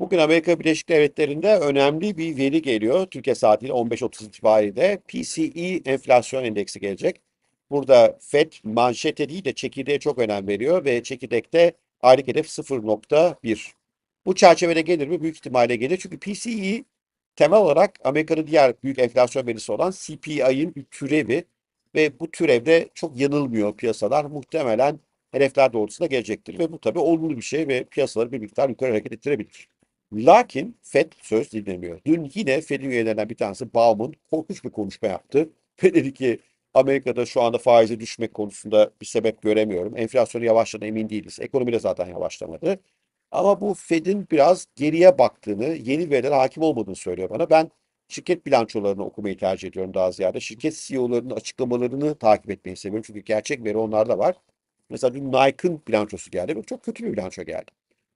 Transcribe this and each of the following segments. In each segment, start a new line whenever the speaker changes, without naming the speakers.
Bugün Amerika Birleşik Devletleri'nde önemli bir veri geliyor. Türkiye saatiyle 15.30 itibariyle PCE enflasyon endeksi gelecek. Burada FED manşete değil de çekirdeğe çok önem veriyor ve çekirdekte aylık hedef 0.1. Bu çerçevede gelir mi? Büyük ihtimalle gelir. Çünkü PCE temel olarak Amerika'nın diğer büyük enflasyon verisi olan CPI'nin bir türevi ve bu türevde çok yanılmıyor piyasalar. Muhtemelen hedefler doğrultusunda gelecektir ve bu tabii olumlu bir şey ve piyasaları bir miktar yukarı hareket ettirebilir. Lakin FED söz dinlemiyor. Dün yine Fed üyelerinden bir tanesi Baum'un korkunç bir konuşma yaptı. Ve dedi ki Amerika'da şu anda faize düşmek konusunda bir sebep göremiyorum. Enflasyonu yavaşladığına emin değiliz. Ekonomi de zaten yavaşlamadı. Ama bu Fed'in biraz geriye baktığını, yeni verilere hakim olmadığını söylüyor bana. Ben şirket bilançolarını okumayı tercih ediyorum daha ziyade. Şirket CEO'larının açıklamalarını takip etmeyi seviyorum. Çünkü gerçek veri onlarda var. Mesela dün Nike'ın bilançosu geldi. Çok kötü bir bilanço geldi.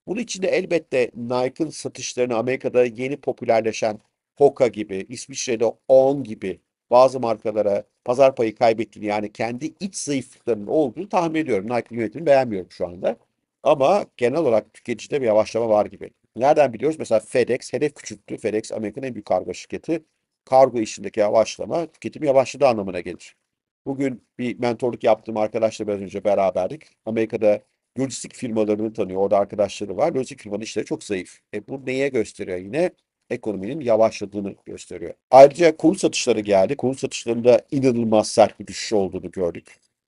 Bunun içinde elbette Nike'ın satışlarını Amerika'da yeni popülerleşen Hoka gibi, İsviçre'de On gibi bazı markalara pazar payı kaybettiğini yani kendi iç zayıflıklarının olduğunu tahmin ediyorum. Nike yönetimini beğenmiyorum şu anda. Ama genel olarak tüketicide bir yavaşlama var gibi. Nereden biliyoruz? Mesela FedEx hedef küçülttü. FedEx Amerika'nın en büyük kargo şirketi. Kargo işindeki yavaşlama tüketimi yavaşladığı anlamına gelir. Bugün bir mentorluk yaptığım arkadaşla biraz önce beraberdik. Amerika'da lojistik firmalarını tanıyor. Orada arkadaşları var. Lojistik firmanın işleri çok zayıf. E, bu neye gösteriyor yine? ekonominin yavaşladığını gösteriyor. Ayrıca konut satışları geldi. Konut satışlarında inanılmaz sert bir düşüş olduğunu gördük.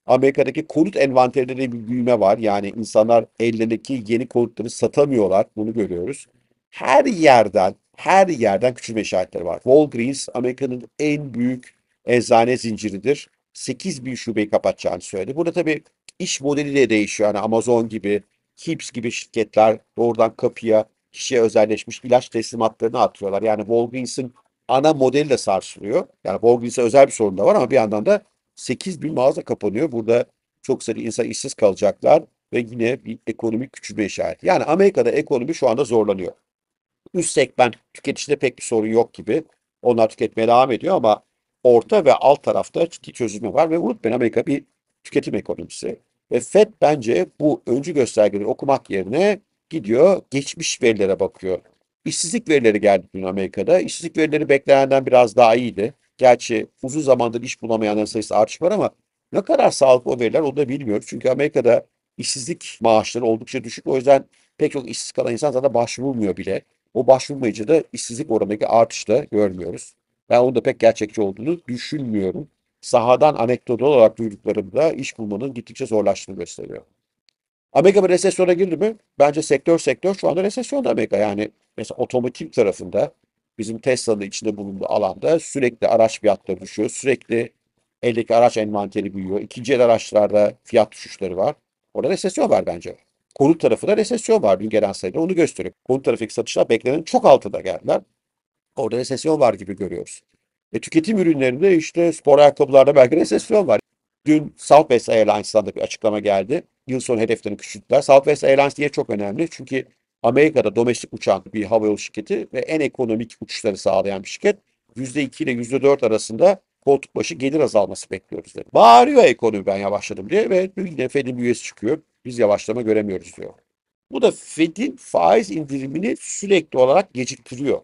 Amerika'daki konut envanterinde bir büyüme var. Yani insanlar ellerindeki yeni konutları satamıyorlar. Bunu görüyoruz. Her yerden, her yerden küçülme işaretleri var. Walgreens Amerika'nın en büyük eczane zinciridir. 8 bin şubeyi kapatacağını söyledi. Burada tabii iş modeli de değişiyor. Yani Amazon gibi, Hips gibi şirketler doğrudan kapıya kişiye özelleşmiş ilaç teslimatlarını atıyorlar. Yani Walgreens'in ana modeli de sarsılıyor. Yani Walgreens'e özel bir sorun da var ama bir yandan da 8 bin mağaza kapanıyor. Burada çok sayıda insan işsiz kalacaklar ve yine bir ekonomik küçülme işareti. Yani Amerika'da ekonomi şu anda zorlanıyor. Üst segment tüketicide pek bir sorun yok gibi. Onlar tüketmeye devam ediyor ama orta ve alt tarafta ciddi çözülme var ve unutmayın Amerika bir tüketim ekonomisi. Ve FED bence bu öncü göstergeleri okumak yerine gidiyor geçmiş verilere bakıyor. İşsizlik verileri geldi dün Amerika'da. İşsizlik verileri beklenenden biraz daha iyiydi. Gerçi uzun zamandır iş bulamayanların sayısı artış var ama ne kadar sağlıklı o veriler onu da bilmiyoruz. Çünkü Amerika'da işsizlik maaşları oldukça düşük. O yüzden pek çok işsiz kalan insan zaten başvurmuyor bile. O başvurmayıcı da işsizlik oranındaki artışta görmüyoruz. Ben onun da pek gerçekçi olduğunu düşünmüyorum. Sahadan anekdotal olarak duyduklarımda iş bulmanın gittikçe zorlaştığını gösteriyor. Amerika bir resesyona girdi mi? Bence sektör sektör şu anda resesyonda Amerika. Yani mesela otomotiv tarafında bizim Tesla'nın içinde bulunduğu alanda sürekli araç fiyatları düşüyor. Sürekli eldeki araç envanteri büyüyor. İkinci el araçlarda fiyat düşüşleri var. Orada resesyon var bence. Konut tarafında resesyon var. Dün gelen sayıda onu gösteriyor. Konut tarafındaki satışlar beklenen çok altında geldiler. Orada resesyon var gibi görüyoruz. E, tüketim ürünlerinde işte spor ayakkabılarda belki resesyon var. Dün Southwest Airlines'tan da bir açıklama geldi. Yıl sonu hedeflerini küçülttüler. Southwest Airlines diye çok önemli. Çünkü Amerika'da domestik uçan bir havayolu şirketi ve en ekonomik uçuşları sağlayan bir şirket. %2 ile %4 arasında koltuk başı gelir azalması bekliyoruz dedi. Bağırıyor ekonomi ben yavaşladım diye ve yine Fed'in üyesi çıkıyor. Biz yavaşlama göremiyoruz diyor. Bu da Fed'in faiz indirimini sürekli olarak geciktiriyor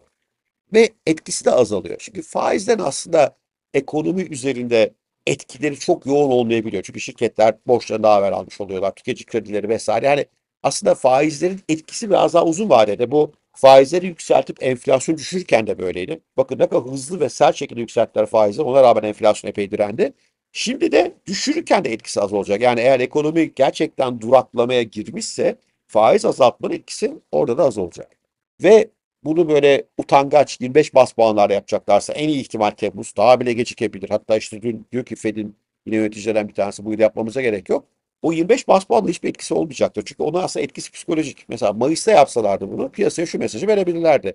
ve etkisi de azalıyor. Çünkü faizden aslında ekonomi üzerinde etkileri çok yoğun olmayabiliyor. Çünkü şirketler borçlarını daha evvel almış oluyorlar. Tüketici kredileri vesaire. Yani aslında faizlerin etkisi biraz daha uzun vadede. Bu faizleri yükseltip enflasyon düşürken de böyleydi. Bakın ne kadar hızlı ve sert şekilde yükselttiler faizleri. Ona rağmen enflasyon epey direndi. Şimdi de düşürürken de etkisi az olacak. Yani eğer ekonomi gerçekten duraklamaya girmişse faiz azaltmanın etkisi orada da az olacak. Ve bunu böyle utangaç 25 bas puanlar yapacaklarsa en iyi ihtimal Temmuz daha bile gecikebilir. Hatta işte dün diyor ki Fed'in yine yöneticilerden bir tanesi bu yapmamıza gerek yok. O 25 bas puanla hiçbir etkisi olmayacaktır. Çünkü onun aslında etkisi psikolojik. Mesela Mayıs'ta yapsalardı bunu piyasaya şu mesajı verebilirlerdi.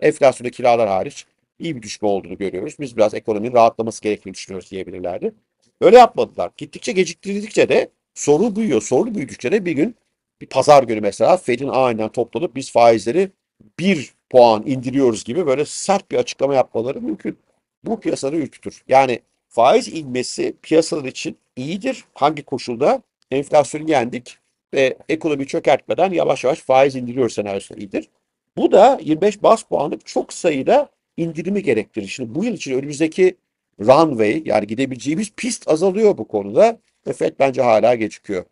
Enflasyonda kiralar hariç iyi bir düşme olduğunu görüyoruz. Biz biraz ekonominin rahatlaması gerektiğini düşünüyoruz diyebilirlerdi. Öyle yapmadılar. Gittikçe geciktirdikçe de sorun büyüyor. Sorun büyüdükçe de bir gün bir pazar günü mesela Fed'in aniden toplanıp biz faizleri bir puan indiriyoruz gibi böyle sert bir açıklama yapmaları mümkün. Bu piyasaları ürkütür. Yani faiz inmesi piyasalar için iyidir. Hangi koşulda? Enflasyonu yendik ve ekonomiyi çökertmeden yavaş yavaş faiz indiriyor senaryosu iyidir. Bu da 25 bas puanlık çok sayıda indirimi gerektirir. Şimdi bu yıl için önümüzdeki runway yani gidebileceğimiz pist azalıyor bu konuda ve FED bence hala geçiyor.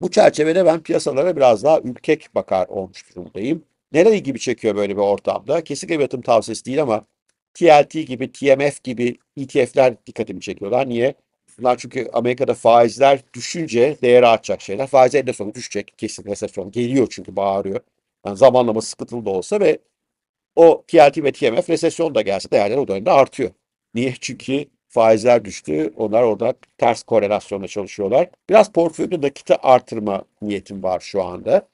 Bu çerçevede ben piyasalara biraz daha ülkek bakar olmuş durumdayım. Neler gibi çekiyor böyle bir ortamda? Kesinlikle bir yatırım tavsiyesi değil ama TLT gibi, TMF gibi ETF'ler dikkatimi çekiyorlar. Niye? Bunlar çünkü Amerika'da faizler düşünce değer artacak şeyler. Faizler en sonu düşecek. Kesin resesyon geliyor çünkü bağırıyor. Yani zamanlama sıkıntılı da olsa ve o TLT ve TMF resesyon da gelse değerler o dönemde artıyor. Niye? Çünkü faizler düştü. Onlar orada ters korelasyonla çalışıyorlar. Biraz portföyünde nakite artırma niyetim var şu anda.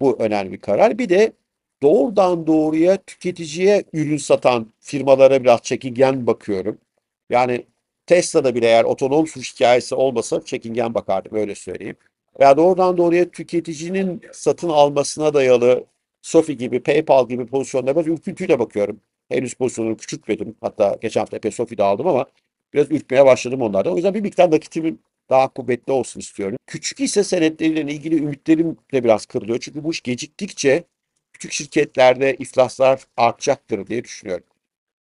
Bu önemli bir karar. Bir de doğrudan doğruya tüketiciye ürün satan firmalara biraz çekingen bakıyorum. Yani Tesla'da bile eğer otonom sürüş hikayesi olmasa çekingen bakardım öyle söyleyeyim. Veya doğrudan doğruya tüketicinin satın almasına dayalı Sofi gibi, PayPal gibi pozisyonlara biraz ürküntüyle bakıyorum. Henüz pozisyonumu küçültmedim. Hatta geçen hafta epey Sofi'de aldım ama biraz ürkmeye başladım onlardan. O yüzden bir miktar nakitimin daha kuvvetli olsun istiyorum. Küçük ise senetleriyle ilgili ümitlerim de biraz kırılıyor. Çünkü bu iş geciktikçe küçük şirketlerde iflaslar artacaktır diye düşünüyorum.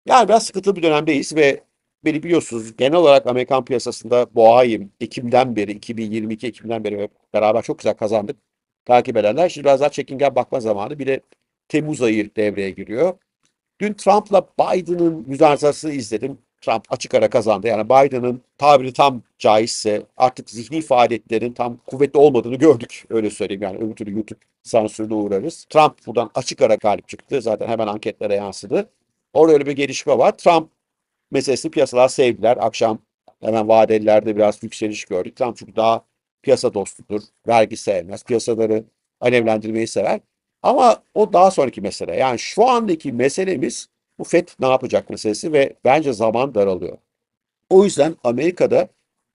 Yani biraz sıkıntılı bir dönemdeyiz ve beni biliyorsunuz genel olarak Amerikan piyasasında boğayım. Ekim'den beri, 2022 Ekim'den beri beraber çok güzel kazandık. Takip edenler şimdi biraz daha çekingen bakma zamanı. Bir de Temmuz ayı devreye giriyor. Dün Trump'la Biden'ın müzakirasını izledim. Trump açık ara kazandı. Yani Biden'ın tabiri tam caizse artık zihni faaliyetlerin tam kuvvetli olmadığını gördük. Öyle söyleyeyim yani öbür türlü YouTube sansürüne uğrarız. Trump buradan açık ara galip çıktı. Zaten hemen anketlere yansıdı. Orada öyle bir gelişme var. Trump meselesini piyasalar sevdiler. Akşam hemen vadelilerde biraz yükseliş gördük. Trump çünkü daha piyasa dostudur. Vergi sevmez. Piyasaları alevlendirmeyi sever. Ama o daha sonraki mesele. Yani şu andaki meselemiz bu FED ne yapacak meselesi ve bence zaman daralıyor. O yüzden Amerika'da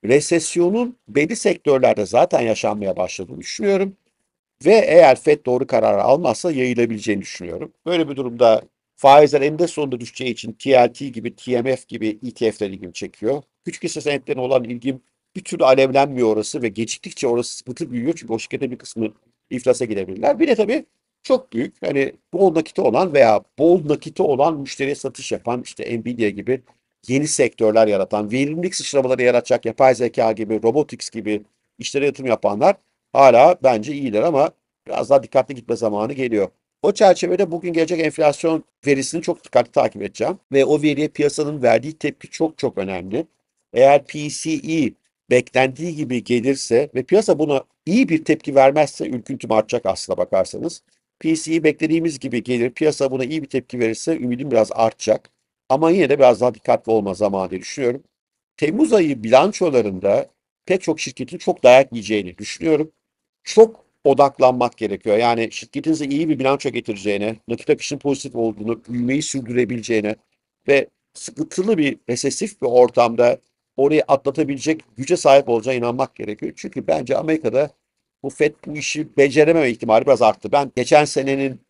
resesyonun belli sektörlerde zaten yaşanmaya başladığını düşünüyorum. Ve eğer FED doğru kararı almazsa yayılabileceğini düşünüyorum. Böyle bir durumda faizler eninde sonunda düşeceği için TLT gibi, TMF gibi ETF'ler ilgimi çekiyor. Küçük hisse senetlerine olan ilgim bir türlü alevlenmiyor orası ve geciktikçe orası sıkıntı büyüyor. Çünkü o şirketin bir kısmı iflasa gidebilirler. Bir de tabii çok büyük hani bol nakiti olan veya bol nakiti olan müşteriye satış yapan işte Nvidia gibi yeni sektörler yaratan, verimlilik sıçramaları yaratacak yapay zeka gibi, robotics gibi işlere yatırım yapanlar hala bence iyiler ama biraz daha dikkatli gitme zamanı geliyor. O çerçevede bugün gelecek enflasyon verisini çok dikkatli takip edeceğim ve o veriye piyasanın verdiği tepki çok çok önemli. Eğer PCE beklendiği gibi gelirse ve piyasa buna iyi bir tepki vermezse ürküntüm artacak aslına bakarsanız. PCE beklediğimiz gibi gelir. Piyasa buna iyi bir tepki verirse ümidim biraz artacak. Ama yine de biraz daha dikkatli olma zamanı diye düşünüyorum. Temmuz ayı bilançolarında pek çok şirketin çok dayak yiyeceğini düşünüyorum. Çok odaklanmak gerekiyor. Yani şirketinize iyi bir bilanço getireceğine, nakit akışın pozitif olduğunu, büyümeyi sürdürebileceğine ve sıkıntılı bir resesif bir ortamda orayı atlatabilecek güce sahip olacağına inanmak gerekiyor. Çünkü bence Amerika'da bu FED bu işi becerememe ihtimali biraz arttı. Ben geçen senenin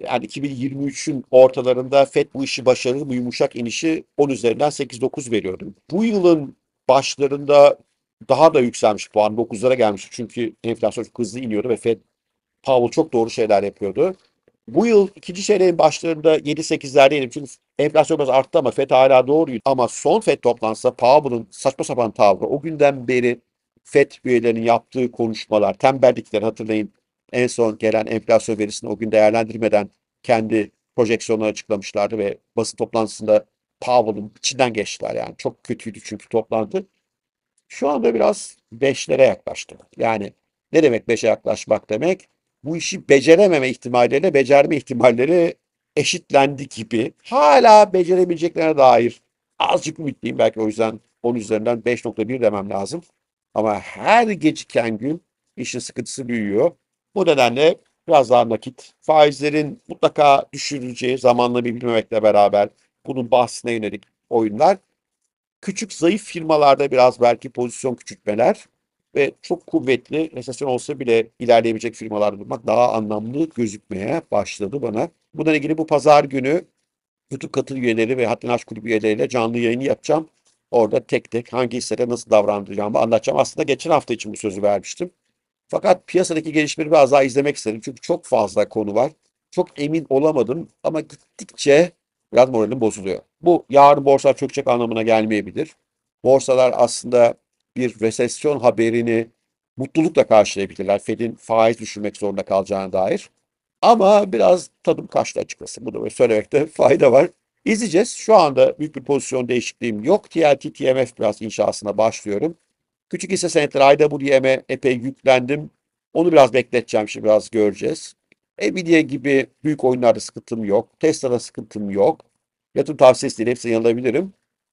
yani 2023'ün ortalarında FED bu işi başarır bu yumuşak inişi 10 üzerinden 8-9 veriyordum. Bu yılın başlarında daha da yükselmiş puan 9'lara gelmiş çünkü enflasyon çok hızlı iniyordu ve Fed Powell çok doğru şeyler yapıyordu. Bu yıl ikinci çeyreğin başlarında 7-8'lerdeydim çünkü enflasyon biraz arttı ama Fed hala doğruydu. Ama son Fed toplantısında Powell'ın saçma sapan tavrı o günden beri FED üyelerinin yaptığı konuşmalar, tembellikler hatırlayın en son gelen enflasyon verisini o gün değerlendirmeden kendi projeksiyonları açıklamışlardı ve basın toplantısında Powell'ın içinden geçtiler yani. Çok kötüydü çünkü toplantı. Şu anda biraz beşlere yaklaştı. Yani ne demek beşe yaklaşmak demek? Bu işi becerememe ihtimalleriyle becerme ihtimalleri eşitlendi gibi. Hala becerebileceklerine dair azıcık ümitliyim. Belki o yüzden 10 üzerinden 5.1 demem lazım. Ama her geciken gün işin sıkıntısı büyüyor. Bu nedenle biraz daha nakit. Faizlerin mutlaka düşürüleceği zamanla bilmemekle beraber bunun bahsine yönelik oyunlar. Küçük zayıf firmalarda biraz belki pozisyon küçültmeler ve çok kuvvetli resesyon olsa bile ilerleyebilecek firmalar bulmak daha anlamlı gözükmeye başladı bana. Bununla ilgili bu pazar günü YouTube katıl üyeleri ve Haddini Aşk Kulübü üyeleriyle canlı yayını yapacağım. Orada tek tek hangi hisselere nasıl davranacağımı anlatacağım. Aslında geçen hafta için bu sözü vermiştim. Fakat piyasadaki gelişmeleri biraz daha izlemek istedim. Çünkü çok fazla konu var. Çok emin olamadım ama gittikçe biraz moralim bozuluyor. Bu yarın borsalar çökecek anlamına gelmeyebilir. Borsalar aslında bir resesyon haberini mutlulukla karşılayabilirler. Fed'in faiz düşürmek zorunda kalacağına dair. Ama biraz tadım kaçtı açıkçası. Bunu söylemekte fayda var. İzleyeceğiz. Şu anda büyük bir pozisyon değişikliğim yok. TLT, TMF biraz inşasına başlıyorum. Küçük hisse senetleri IWM'e epey yüklendim. Onu biraz bekleteceğim şimdi biraz göreceğiz. Nvidia gibi büyük oyunlarda sıkıntım yok. Tesla'da sıkıntım yok. Yatırım tavsiyesi değil hepsine yanılabilirim.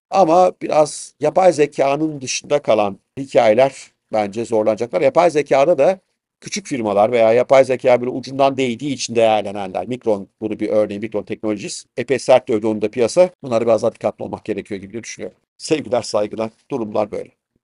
Ama biraz yapay zekanın dışında kalan hikayeler bence zorlanacaklar. Yapay zekada da küçük firmalar veya yapay zeka böyle ucundan değdiği için değerlenenler. Mikron bunu bir örneği Mikron Teknolojis. Epey sert dövdü onu da piyasa. bunları biraz daha dikkatli olmak gerekiyor gibi düşünüyorum. Sevgiler, saygılar. Durumlar böyle.